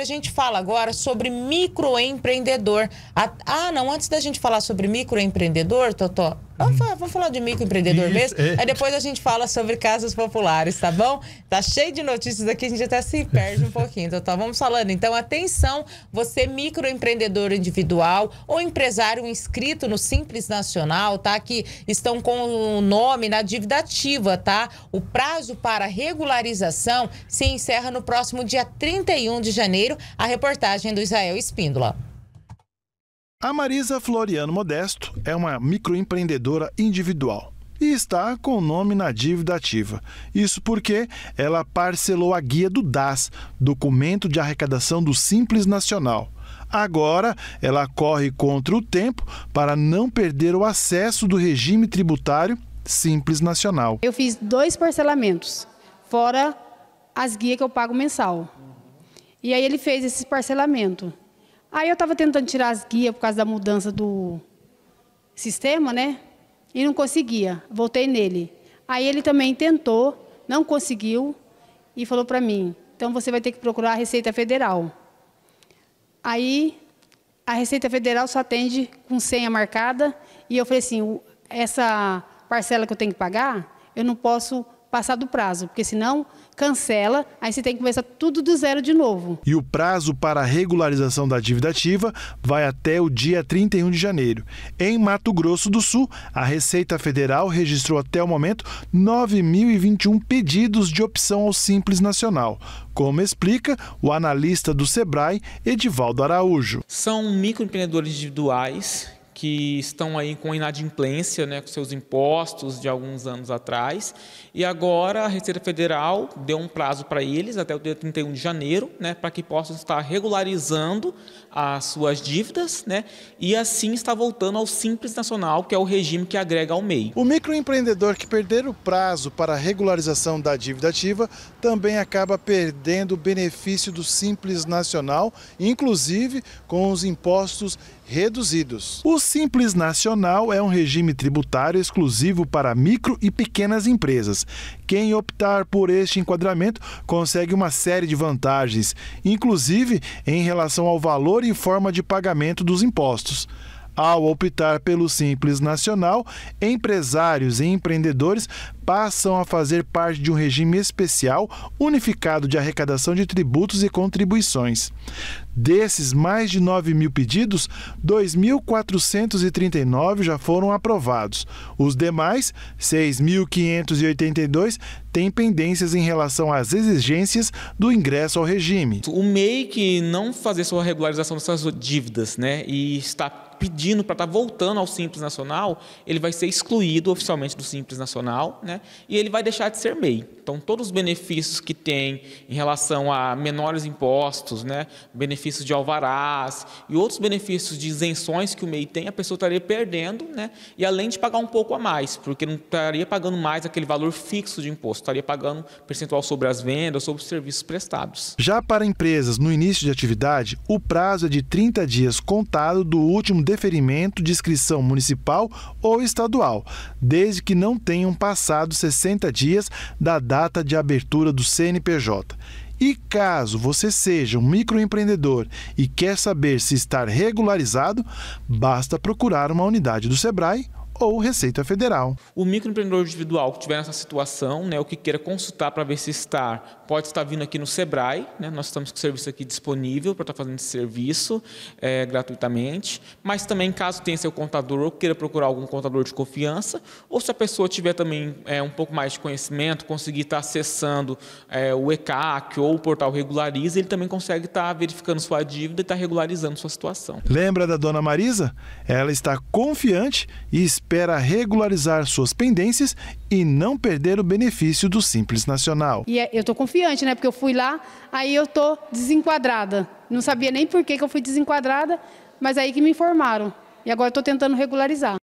a gente fala agora sobre microempreendedor. Ah, não, antes da gente falar sobre microempreendedor, Totó, Vamos uhum. falar, vamos falar de microempreendedor Isso, mesmo? É. Aí depois a gente fala sobre casas populares, tá bom? Tá cheio de notícias aqui, a gente até se perde um pouquinho, doutor. Então, tá, tá vamos falando. Então, atenção, você microempreendedor individual ou empresário inscrito no Simples Nacional, tá? Que estão com o nome na dívida ativa, tá? O prazo para regularização se encerra no próximo dia 31 de janeiro. A reportagem do Israel Espíndola. A Marisa Floriano Modesto é uma microempreendedora individual e está com o nome na dívida ativa. Isso porque ela parcelou a guia do DAS, documento de arrecadação do Simples Nacional. Agora, ela corre contra o tempo para não perder o acesso do regime tributário Simples Nacional. Eu fiz dois parcelamentos, fora as guias que eu pago mensal. E aí ele fez esse parcelamento. Aí eu estava tentando tirar as guias por causa da mudança do sistema, né? E não conseguia. Voltei nele. Aí ele também tentou, não conseguiu e falou para mim: então você vai ter que procurar a Receita Federal. Aí a Receita Federal só atende com senha marcada e eu falei assim: essa parcela que eu tenho que pagar, eu não posso passar do prazo, porque senão cancela, aí você tem que começar tudo do zero de novo. E o prazo para a regularização da dívida ativa vai até o dia 31 de janeiro. Em Mato Grosso do Sul, a Receita Federal registrou até o momento 9.021 pedidos de opção ao Simples Nacional, como explica o analista do Sebrae, Edivaldo Araújo. São microempreendedores individuais que estão aí com inadimplência, né, com seus impostos de alguns anos atrás, e agora a Receita Federal deu um prazo para eles até o dia 31 de janeiro, né, para que possam estar regularizando as suas dívidas, né, e assim está voltando ao Simples Nacional, que é o regime que agrega ao MEI. O microempreendedor que perder o prazo para a regularização da dívida ativa também acaba perdendo o benefício do Simples Nacional, inclusive com os impostos reduzidos. O Simples Nacional é um regime tributário exclusivo para micro e pequenas empresas. Quem optar por este enquadramento consegue uma série de vantagens, inclusive em relação ao valor e forma de pagamento dos impostos. Ao optar pelo Simples Nacional, empresários e empreendedores passam a fazer parte de um regime especial unificado de arrecadação de tributos e contribuições. Desses mais de 9 mil pedidos, 2.439 já foram aprovados. Os demais, 6.582, têm pendências em relação às exigências do ingresso ao regime. O MEI que não fazer sua regularização dessas dívidas né, e está pedindo para estar tá voltando ao Simples Nacional, ele vai ser excluído oficialmente do Simples Nacional, né? né? E ele vai deixar de ser MEI. Então, todos os benefícios que tem em relação a menores impostos, né? benefícios de alvarás e outros benefícios de isenções que o MEI tem, a pessoa estaria perdendo, né? E além de pagar um pouco a mais, porque não estaria pagando mais aquele valor fixo de imposto, estaria pagando percentual sobre as vendas, sobre os serviços prestados. Já para empresas no início de atividade, o prazo é de 30 dias contado do último deferimento de inscrição municipal ou estadual, desde que não tenham passado contados 60 dias da data de abertura do CNPJ. E caso você seja um microempreendedor e quer saber se está regularizado, basta procurar uma unidade do Sebrae ou Receita Federal. O microempreendedor individual que estiver nessa situação, né, o que queira consultar para ver se está, pode estar vindo aqui no Sebrae, né, nós estamos com o serviço aqui disponível para estar tá fazendo esse serviço é, gratuitamente, mas também caso tenha seu contador ou queira procurar algum contador de confiança, ou se a pessoa tiver também é, um pouco mais de conhecimento, conseguir estar tá acessando é, o ECAC ou o portal Regulariza, ele também consegue estar tá verificando sua dívida e estar regularizando sua situação. Lembra da dona Marisa? Ela está confiante e espera espera regularizar suas pendências e não perder o benefício do Simples Nacional. E é, eu estou confiante, né? Porque eu fui lá, aí eu estou desenquadrada. Não sabia nem por que, que eu fui desenquadrada, mas aí que me informaram. E agora estou tentando regularizar.